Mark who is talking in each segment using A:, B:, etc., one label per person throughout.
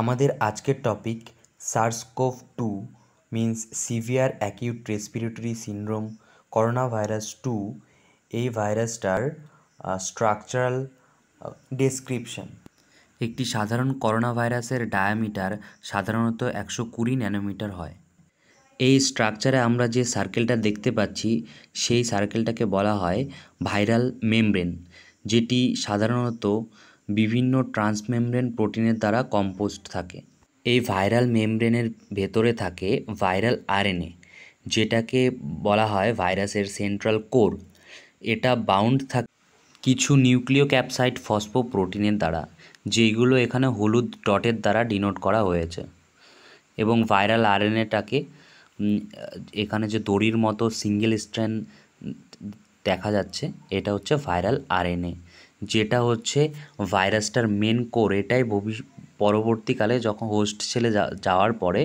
A: আমাদের আজকের topic SARS CoV two means severe acute respiratory syndrome corona virus two এই ভাইরাসটার স্ট্রাকচারাল ডেসক্রিপশন একটি সাধারণ করোনা ভাইরাসের ডায়ামিটার সাধারণত একশো কুড়ি ন্যানোমিটার হয় এই স্ট্রাকচারে আমরা যে সার্কেলটা দেখতে পাচ্ছি সেই সার্কেলটাকে বলা হয় ভাইরাল মেমব্রেন যেটি সাধারণত বিভিন্ন ট্রান্সমেমব্রেন প্রোটিনের দ্বারা কম্পোস্ট থাকে এই ভাইরাল মেমব্রেনের ভেতরে থাকে ভাইরাল আরএনএ যেটাকে বলা হয় ভাইরাসের সেন্ট্রাল কোর এটা বাউন্ড থাকে কিছু নিউক্লিও ক্যাপসাইড ফসফো প্রোটিনের দ্বারা যেইগুলো এখানে হলুদ ডটের দ্বারা ডিনোট করা হয়েছে এবং ভাইরাল আরএনএটাকে এখানে যে দড়ির মতো সিঙ্গেল স্ট্র্যান্ড দেখা যাচ্ছে এটা হচ্ছে ভাইরাল আরএনএ যেটা হচ্ছে ভাইরাসটার মেন কোর এটাই ভবি পরবর্তীকালে যখন হোস্ট ছেলে যাওয়ার পরে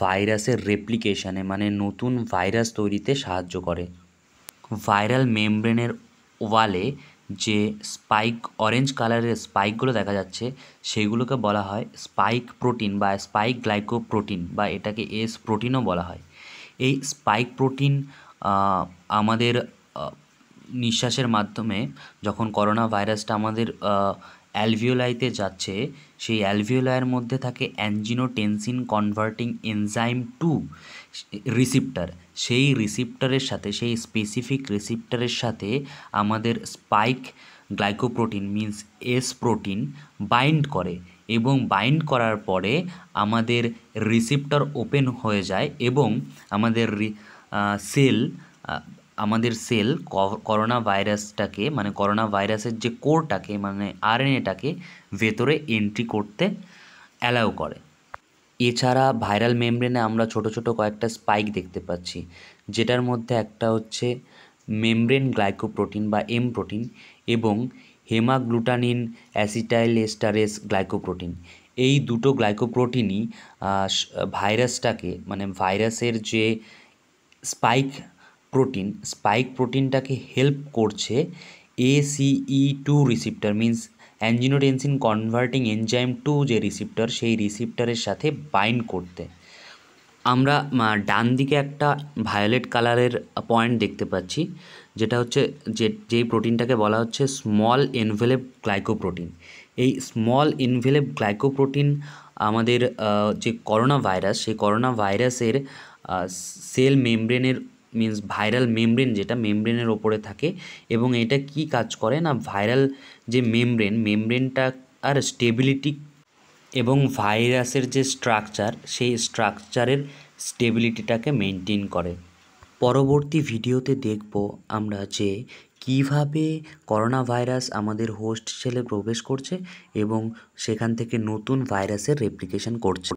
A: ভাইরাসের রেপ্লিকেশানে মানে নতুন ভাইরাস তৈরিতে সাহায্য করে ভাইরাল মেমব্রেনের ওয়ালে যে স্পাইক অরেঞ্জ কালারের স্পাইকগুলো দেখা যাচ্ছে সেগুলোকে বলা হয় স্পাইক প্রোটিন বা স্পাইক গ্লাইকোপ্রোটিন বা এটাকে এস প্রোটিনও বলা হয় এই স্পাইক প্রোটিন আমাদের নিঃশ্বাসের মাধ্যমে যখন করোনা ভাইরাসটা আমাদের অ্যালভিওলাইতে যাচ্ছে সেই অ্যালভিওলাইয়ের মধ্যে থাকে angiotensin converting enzyme two receptor সেই রিসিপ্টারের সাথে সেই স্পেসিফিক রিসিপ্টারের সাথে আমাদের spike glycoprotein means S protein bind করে এবং বাইন্ড করার পরে আমাদের রিসিপ্টার ওপেন হয়ে যায় এবং আমাদের সেল আমাদের সেল করোনা ভাইরাসটাকে মানে করোনা ভাইরাসের যে কোরটাকে মানে আরএনএটাকে ভেতরে এন্ট্রি করতে অ্যালাউ করে এছাড়া ভাইরাল মেমব্রেনে আমরা ছোট ছোট কয়েকটা স্পাইক দেখতে পাচ্ছি যেটার মধ্যে একটা হচ্ছে মেমব্রেন গ্লাইকোপ্রোটিন বা এম প্রোটিন এবং হেমাগ্লুটানিন অ্যাসিটাইল এস্টারেস গ্লাইকোপ্রোটিন এই দুটো গ্লাইকোপ্রোটিনই ভাইরাসটাকে মানে ভাইরাসের যে স্পাইক প্রোটিন স্পাইক প্রোটিনটাকে হেল্প করছে ACE two receptor means angiotensin converting enzyme two যে রিসিপ্টার সেই রিসিপ্টারের সাথে বাইন্ড করতে আমরা ডান দিকে একটা ভায়োলেট কালারের পয়েন্ট দেখতে পাচ্ছি যেটা হচ্ছে যে যেই প্রোটিনটাকে বলা হচ্ছে স্মল এনভেলেপ গ্লাইকোপ্রোটিন এই স্মল এনভেলেপ গ্লাইকোপ্রোটিন আমাদের যে করোনা ভাইরাস সেই করোনা ভাইরাসের সেল মেমব্রেনের মিন্স ভাইরাল মেমব্রেন যেটা মেমব্রেনের ওপরে থাকে এবং এটা কি কাজ করে না ভাইরাল যে মেমব্রেন মেমব্রেনটা আর স্টেবিলিটি এবং ভাইরাসের যে স্ট্রাকচার সেই স্ট্রাকচারের স্টেবিলিটিটাকে মেনটেন করে পরবর্তী ভিডিওতে দেখব আমরা যে কিভাবে করোনা ভাইরাস আমাদের হোস্ট সেলে প্রবেশ করছে এবং সেখান থেকে নতুন ভাইরাসের রেপ্লিকেশন করছে